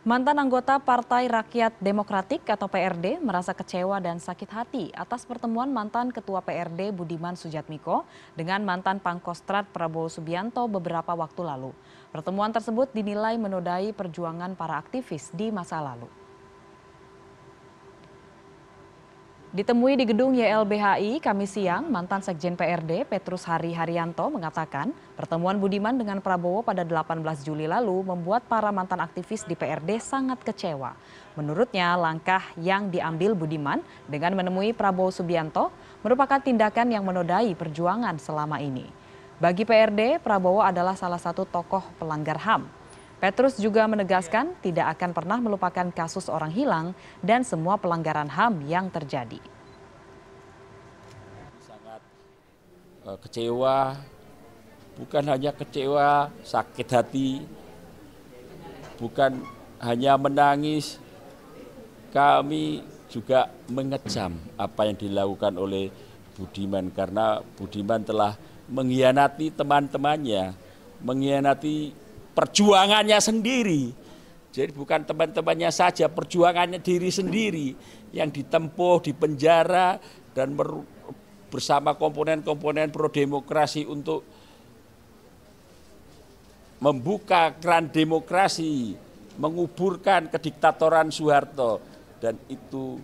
Mantan anggota Partai Rakyat Demokratik atau PRD merasa kecewa dan sakit hati atas pertemuan mantan Ketua PRD Budiman Sujatmiko dengan mantan Pangkostrat Prabowo Subianto beberapa waktu lalu. Pertemuan tersebut dinilai menodai perjuangan para aktivis di masa lalu. Ditemui di gedung YLBHI kami siang, mantan Sekjen PRD Petrus Hari Haryanto mengatakan pertemuan Budiman dengan Prabowo pada 18 Juli lalu membuat para mantan aktivis di PRD sangat kecewa. Menurutnya langkah yang diambil Budiman dengan menemui Prabowo Subianto merupakan tindakan yang menodai perjuangan selama ini. Bagi PRD, Prabowo adalah salah satu tokoh pelanggar HAM petrus juga menegaskan tidak akan pernah melupakan kasus orang hilang dan semua pelanggaran ham yang terjadi sangat eh, kecewa bukan hanya kecewa sakit hati bukan hanya menangis kami juga mengecam apa yang dilakukan oleh Budiman karena Budiman telah mengkhianati teman-temannya, mengkhianati perjuangannya sendiri. Jadi bukan teman-temannya saja, perjuangannya diri sendiri yang ditempuh di penjara dan bersama komponen-komponen pro demokrasi untuk membuka keran demokrasi, menguburkan kediktatoran Soeharto dan itu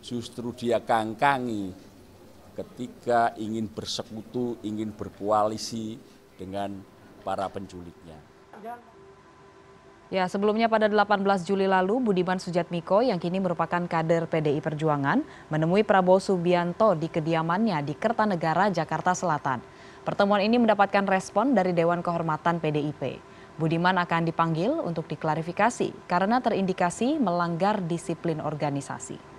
justru dia kangkangi ketika ingin bersekutu, ingin berkoalisi dengan para penculiknya. Ya, sebelumnya pada 18 Juli lalu Budiman Sujatmiko yang kini merupakan kader PDI Perjuangan menemui Prabowo Subianto di kediamannya di Kertanegara, Jakarta Selatan. Pertemuan ini mendapatkan respon dari Dewan Kehormatan PDIP. Budiman akan dipanggil untuk diklarifikasi karena terindikasi melanggar disiplin organisasi.